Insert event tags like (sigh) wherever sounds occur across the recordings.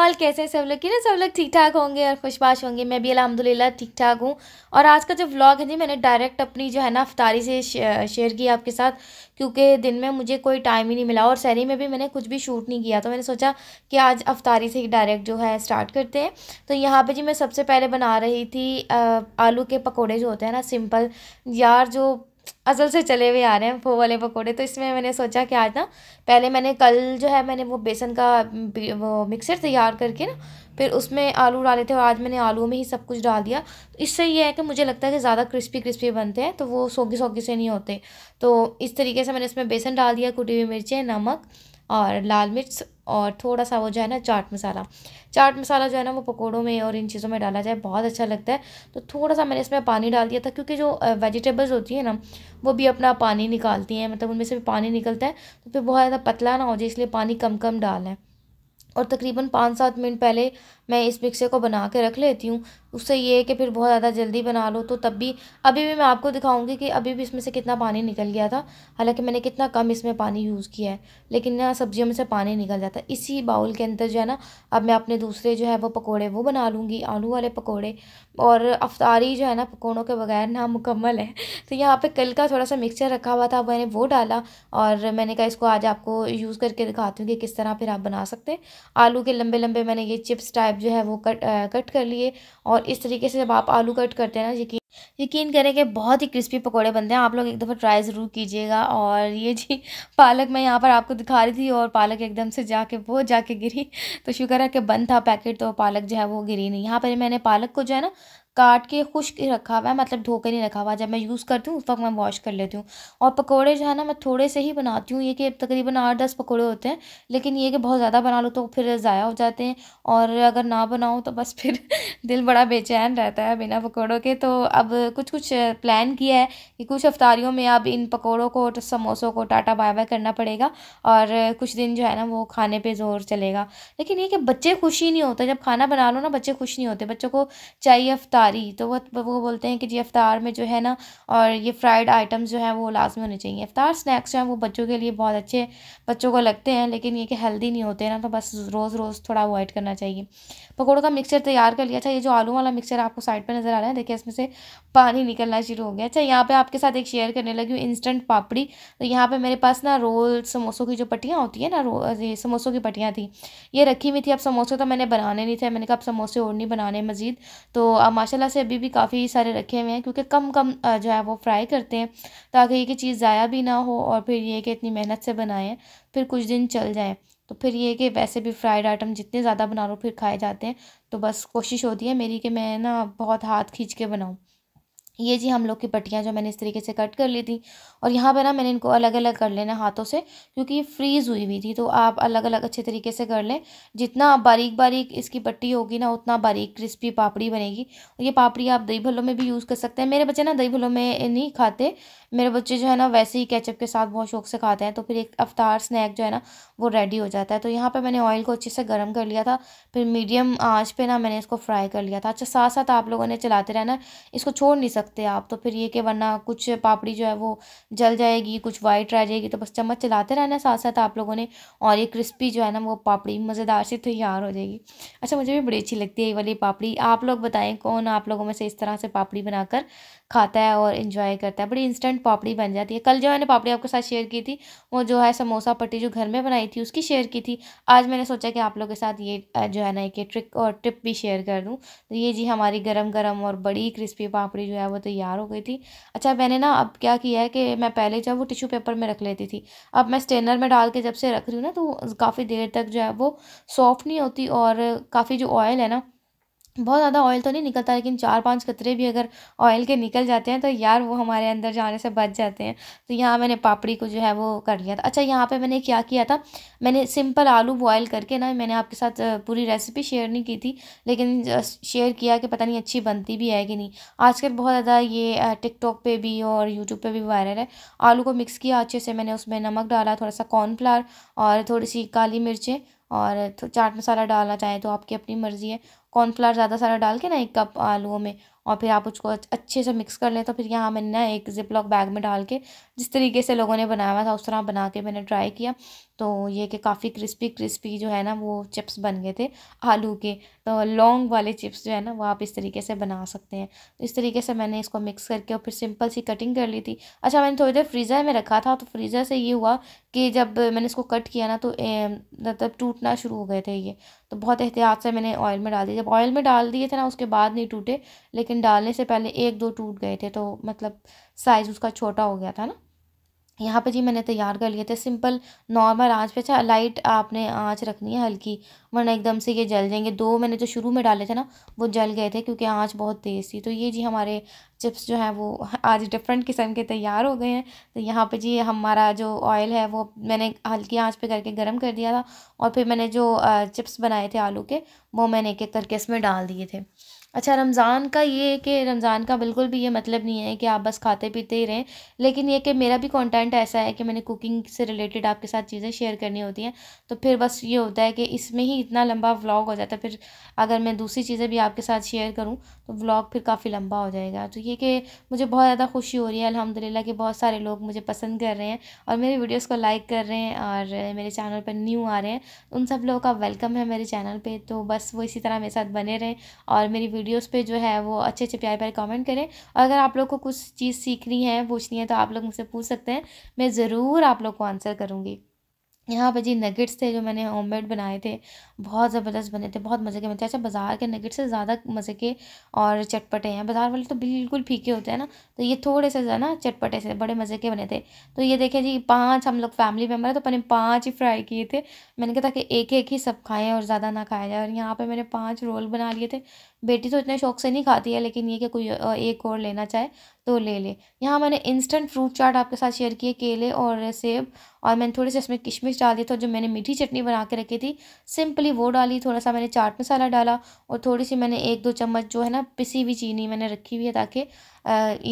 All कैसे सब लोग की ना सब लोग ठीक ठाक होंगे और खुशबाश होंगे मैं भी अलहमदिल्ला ठीक ठाक हूँ और आज का जो व्लॉग है जी मैंने डायरेक्ट अपनी जो है ना अफ्तारी से शेयर की आपके साथ क्योंकि दिन में मुझे कोई टाइम ही नहीं मिला और शहरी में भी मैंने कुछ भी शूट नहीं किया तो मैंने सोचा कि आज अफ्तारी से ही डायरेक्ट जो है स्टार्ट करते हैं तो यहाँ पर जी मैं सबसे पहले बना रही थी आलू के पकौड़े जो होते हैं ना सिंपल यार जो असल से चले हुए आ रहे हैं वो वाले पकौड़े तो इसमें मैंने सोचा कि आज ना पहले मैंने कल जो है मैंने वो बेसन का वो मिक्सर तैयार करके ना फिर उसमें आलू डाले थे और आज मैंने आलू में ही सब कुछ डाल दिया तो इससे ये है कि मुझे लगता है कि ज़्यादा क्रिस्पी क्रिस्पी बनते हैं तो वो सोगी सोगी से नहीं होते तो इस तरीके से मैंने इसमें बेसन डाल दिया कुटी हुई मिर्चें नमक और लाल मिर्च और थोड़ा सा वो जो है ना चाट मसाला चाट मसाला जो है ना वो पकोड़ों में और इन चीज़ों में डाला जाए बहुत अच्छा लगता है तो थोड़ा सा मैंने इसमें पानी डाल दिया था क्योंकि जो वेजिटेबल्स होती है ना वो भी अपना पानी निकालती हैं मतलब उनमें से भी पानी निकलता है तो फिर बहुत ज़्यादा पतला ना हो जाए इसलिए पानी कम कम डालें और तकरीबन पाँच सात मिनट पहले मैं इस मिक्सर को बना के रख लेती हूँ उससे ये है कि फिर बहुत ज़्यादा जल्दी बना लो तो तब भी अभी भी मैं आपको दिखाऊंगी कि अभी भी इसमें से कितना पानी निकल गया था हालांकि मैंने कितना कम इसमें पानी यूज़ किया है लेकिन ना सब्जियों में से पानी निकल जाता है इसी बाउल के अंदर जो है ना अब मैं अपने दूसरे जो है वो पकौड़े वो बना लूँगी आलू वाले पकौड़े और अफ्तारी जो है ना पकौड़ों के बगैर ना मुकम्मल है (laughs) तो यहाँ पर कल का थोड़ा सा मिक्सचर रखा हुआ था मैंने वो डाला और मैंने कहा इसको आज आपको यूज़ करके दिखाती हूँ कि किस तरह फिर आप बना सकते हैं आलू के लंबे लंबे मैंने ये चिप्स टाइप जो है वो कट कट कर लिए और और इस तरीके से जब आप आलू कट करते हैं ना यकीन यकीन करें कि बहुत ही क्रिस्पी पकोड़े बनते हैं आप लोग एक दफ़ा ट्राई ज़रूर कीजिएगा और ये जी पालक मैं यहाँ पर आपको दिखा रही थी और पालक एकदम से जाके वो जाके गिरी तो शुक्र है कि बंद था पैकेट तो पालक जो है वो गिरी नहीं यहाँ पर मैंने पालक को जो है ना काट के खुश्क रखा हुआ है मतलब धो के नहीं रखा हुआ जब मैं यूज़ करती हूँ उस वक्त मैं वॉश कर लेती हूँ और पकौड़े जो है ना मैं थोड़े से ही बनाती हूँ ये कि तकरीबन आठ दस पकौड़े होते हैं लेकिन ये कि बहुत ज़्यादा बना लो तो फिर ज़ाया हो जाते हैं और अगर ना बनाऊँ तो बस फिर (laughs) दिल बड़ा बेचैन रहता है बिना पकौड़ों के तो अब कुछ कुछ प्लान किया है कि कुछ अफ्तारियों में अब इन पकौड़ों को समोसों को टाटा बाय बाय करना पड़ेगा और कुछ दिन जो है ना वो खाने पर जोर चलेगा लेकिन ये कि बच्चे खुश ही नहीं होते जब खाना बना लो ना बच्चे खुश नहीं होते बच्चों को चाहिए अफ्तार इफ्तारी तो वो वो बोलते हैं कि जी अफ्तार में जो है ना और ये फ्राइड आइटम्स जो हैं वो लाजमी होने चाहिए अफ्तार स्नैक्स जो हैं वो बच्चों के लिए बहुत अच्छे बच्चों को लगते हैं लेकिन ये कि हेल्दी नहीं होते ना तो बस रोज़ रोज़ थोड़ा अवॉइड करना चाहिए पकौड़ों का मिक्सर तैयार कर लिया अच्छा ये जो आलू वाला मिक्सर आपको साइड पर नज़र आ रहा है देखिए इसमें से पानी निकलना शुरू हो गया अच्छा यहाँ पर आपके साथ एक शेयर करने लगी हूँ इंस्टेंट पापड़ी तो यहाँ पर मेरे पास ना रोल समोसों की जो पट्टियाँ होती हैं ना रो समोसों की पट्टियाँ थी ये रखी हुई थी अब समोसे तो मैंने बनाने नहीं थे मैंने कहा अब समोसे और नहीं बनाने मज़ीद तो अब माशाल्लाह से अभी भी काफ़ी सारे रखे हुए हैं क्योंकि कम कम जो है वो फ्राई करते हैं ताकि ये कि चीज़ ज़ाया भी ना हो और फिर ये कि इतनी मेहनत से बनाएं फिर कुछ दिन चल जाएँ तो फिर ये कि वैसे भी फ्राइड आइटम जितने ज़्यादा बना लो फिर खाए जाते हैं तो बस कोशिश होती है मेरी कि मैं ना बहुत हाथ खींच के बनाऊँ ये जी हम लोग की पट्टियाँ जो मैंने इस तरीके से कट कर ली थी और यहाँ पर ना मैंने इनको अलग अलग कर लेना हाथों से क्योंकि ये फ्रीज़ हुई हुई थी तो आप अलग अलग अच्छे तरीके से कर लें जितना बारीक बारीक इसकी पट्टी होगी ना उतना बारीक क्रिस्पी पापड़ी बनेगी और ये पापड़ी आप दही भल्लों में भी यूज़ कर सकते हैं मेरे बच्चे ना दही भल्लों में नहीं खाते मेरे बच्चे जो है ना वैसे ही कैचअप के साथ बहुत शौक से खाते हैं तो फिर एक अवतार स्नैक जो है ना वो रेडी हो जाता है तो यहाँ पर मैंने ऑयल को अच्छे से गर्म कर लिया था फिर मीडियम आँच पर ना मैंने इसको फ्राई कर लिया था अच्छा साथ साथ आप लोगों ने चलाते रहना इसको छोड़ नहीं सकते सकते आप तो फिर ये कि वरना कुछ पापड़ी जो है वो जल जाएगी कुछ वाइट रह जाएगी तो बस चम्मच चलाते रहना साथ साथ आप लोगों ने और ये क्रिस्पी जो है ना वो पापड़ी मज़ेदार से तैयार हो जाएगी अच्छा मुझे भी बड़ी अच्छी लगती है ये वाली पापड़ी आप लोग बताएं कौन आप लोगों में से इस तरह से पापड़ी बनाकर खाता है और इन्जॉय करता है बड़ी इंस्टेंट पापड़ी बन जाती है कल जो मैंने पापड़ी आपके साथ शेयर की थी वो जो है समोसा पट्टी जो घर में बनाई थी उसकी शेयर की थी आज मैंने सोचा कि आप लोगों के साथ ये जो है ना एक ट्रिक और टिप भी शेयर कर दूँ तो ये जी हमारी गरम गरम और बड़ी क्रिस्पी पापड़ी जो है वो तैयार हो गई थी अच्छा मैंने ना अब क्या किया है कि मैं पहले जब वो टिशू पेपर में रख लेती थी अब मैं स्टेनर में डाल के जब से रख रही हूँ ना तो काफ़ी देर तक जो है वो सॉफ्ट नहीं होती और काफ़ी जो ऑयल है ना बहुत ज़्यादा ऑयल तो नहीं निकलता लेकिन चार पांच कतरे भी अगर ऑयल के निकल जाते हैं तो यार वो हमारे अंदर जाने से बच जाते हैं तो यहाँ मैंने पापड़ी को जो है वो कर लिया था अच्छा यहाँ पे मैंने क्या किया था मैंने सिंपल आलू बॉयल करके ना मैंने आपके साथ पूरी रेसिपी शेयर नहीं की थी लेकिन शेयर किया कि पता नहीं अच्छी बनती भी है कि नहीं आजकल बहुत ज़्यादा ये टिकटॉक पर भी और यूट्यूब पर भी वायरल है आलू को मिक्स किया अच्छे से मैंने उसमें नमक डाला थोड़ा सा कॉर्नफ्लावर और थोड़ी सी काली मिर्चें और चाट मसाला डालना चाहें तो आपकी अपनी मर्ज़ी है कॉर्नफ्लावर ज़्यादा सारा डाल के ना एक कप आलूओं में और फिर आप उसको अच्छे से मिक्स कर लें तो फिर यहाँ मैंने ना एक जिपलॉक बैग में डाल के जिस तरीके से लोगों ने बनाया हुआ था उस तरह बना के मैंने ट्राई किया तो ये कि काफ़ी क्रिस्पी क्रिस्पी जो है ना वो चिप्स बन गए थे आलू के तो लॉन्ग वाले चिप्स जो है ना वो आप इस तरीके से बना सकते हैं तो इस तरीके से मैंने इसको मिक्स करके और फिर सिंपल सी कटिंग कर ली थी अच्छा मैंने थोड़ी देर फ्रीज़र में रखा था तो फ्रीज़र से ये हुआ कि जब मैंने इसको कट किया ना तो मतलब टूटना शुरू हो गए थे ये तो बहुत एहतियात से मैंने ऑयल में डाल दिए जब ऑयल में डाल दिए थे ना उसके बाद नहीं टूटे लेकिन डालने से पहले एक दो टूट गए थे तो मतलब साइज़ उसका छोटा हो गया था ना यहाँ पर जी मैंने तैयार कर लिए थे सिंपल नॉर्मल आँच पे अच्छा लाइट आपने आँच रखनी है हल्की वरना एकदम से ये जल जाएंगे दो मैंने जो शुरू में डाले थे ना वो जल गए थे क्योंकि आँच बहुत तेज़ थी तो ये जी हमारे चिप्स जो हैं वो आज डिफरेंट किस्म के तैयार हो गए हैं तो यहाँ पे जी हमारा जो ऑयल है वो मैंने हल्की आँच पे करके गर्म कर दिया था और फिर मैंने जो चिप्स बनाए थे आलू के वो मैंने एक एक करके इसमें डाल दिए थे अच्छा रमज़ान का ये है कि रमज़ान का बिल्कुल भी ये मतलब नहीं है कि आप बस खाते पीते ही रहें लेकिन ये कि मेरा भी कंटेंट ऐसा है कि मैंने कुकिंग से रिलेटेड आपके साथ चीज़ें शेयर करनी होती हैं तो फिर बस ये होता है कि इसमें ही इतना लंबा व्लॉग हो जाता है फिर अगर मैं दूसरी चीज़ें भी आपके साथ शेयर करूँ तो व्लॉग फिर काफ़ी लंबा हो जाएगा तो ये कि मुझे बहुत ज़्यादा खुशी हो रही है अलहमदिल्ला कि बहुत सारे लोग मुझे पसंद कर रहे हैं और मेरे वीडियोज़ को लाइक कर रहे हैं और मेरे चैनल पर न्यू आ रहे हैं उन सब लोगों का वेलकम है मेरे चैनल पर तो बस वो इसी तरह मेरे साथ बने रहें और मेरी वीडियोस पे जो है वो अच्छे अच्छे प्यारे प्यारे कमेंट करें और अगर आप लोग को कुछ चीज़ सीखनी है पूछनी है तो आप लोग मुझसे पूछ सकते हैं मैं ज़रूर आप लोग को आंसर करूँगी यहाँ पर जी नगेट्स थे जो मैंने होममेड बनाए थे बहुत ज़बरदस्त बने थे बहुत मज़े के बनते अच्छा बाज़ार के नगेट्स से ज़्यादा मज़े के और चटपटे हैं बाज़ार वाले तो बिल्कुल फीके होते हैं ना तो ये थोड़े से ना चटपटे से बड़े मज़े के बने थे तो ये देखें जी पांच हम लोग फैमिली मेम्बर हैं तो मैंने पाँच ही फ्राई किए थे मैंने कहा था कि एक एक ही सब खाएँ और ज़्यादा ना खाया जाए और यहाँ पर मैंने पाँच रोल बना लिए थे बेटी तो इतने शौक से नहीं खाती है लेकिन ये कि कोई एक और लेना चाहे तो ले ले यहाँ मैंने इंस्टेंट फ्रूट चाट आपके साथ शेयर किए केले और सेब और मैंने थोड़ी से इसमें किशमिश डाल दी तो जो मैंने मीठी चटनी बना के रखी थी सिंपली वो डाली थोड़ा सा मैंने चाट मसाला डाला और थोड़ी सी मैंने एक दो चम्मच जो है ना पिसी हुई चीनी मैंने रखी हुई है ताकि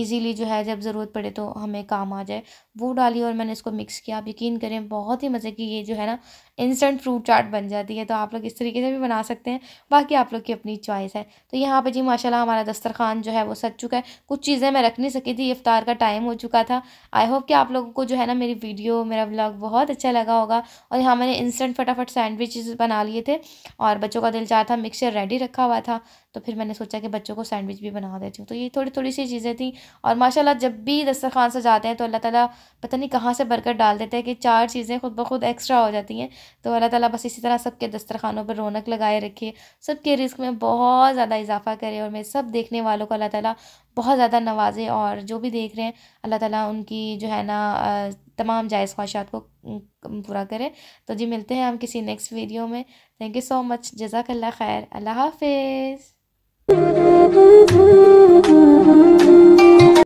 ईजीली जो है जब ज़रूरत पड़े तो हमें काम आ जाए वो डाली और मैंने इसको मिक्स किया आप यकीन करें बहुत ही मज़े की ये जो है ना इंस्टेंट फ्रूट चाट बन जाती है तो आप लोग इस तरीके से भी बना सकते हैं बाकी आप लोग की अपनी चॉइस है तो यहाँ पे जी माशाल्लाह हमारा दस्तरखान जो है वो सज चुका है कुछ चीज़ें मैं रख नहीं सकी थी इफ्तार का टाइम हो चुका था आई होप कि आप लोगों को जो है ना मेरी वीडियो मेरा ब्लॉग बहुत अच्छा लगा होगा और यहाँ मैंने इंस्टेंट फटाफट सैंडविचेस बना लिए थे और बच्चों का दिल चाह था मिक्सर रेडी रखा हुआ था तो फिर मैंने सोचा कि बच्चों को सैंडविच भी बना देती हूँ तो ये थोड़ी थोड़ी सी चीज़ें थी और माशाल्लाह जब भी दस्तरखान जाते हैं तो अल्लाह ताला पता नहीं कहाँ से बरकत डाल देते हैं कि चार चीज़ें खुद ब खुद एक्स्ट्रा हो जाती हैं तो अल्लाह ताला बस इसी तरह सबके दस्तरखानों पर रौनक लगाए रखे सबके रिस्क में बहुत ज़्यादा इजाफा करे और मेरे सब देखने वालों को अल्लाह ताली बहुत ज़्यादा नवाजे और जो भी देख रहे हैं अल्लाह ताली उनकी जो है ना तमाम जायज़ ख्वाहिशात को पूरा करें तो जी मिलते हैं हम किसी नेक्स्ट वीडियो में थैंक यू सो मच जजाकल्ला खैर अल्लाह हाफिज़ Thank (laughs) you.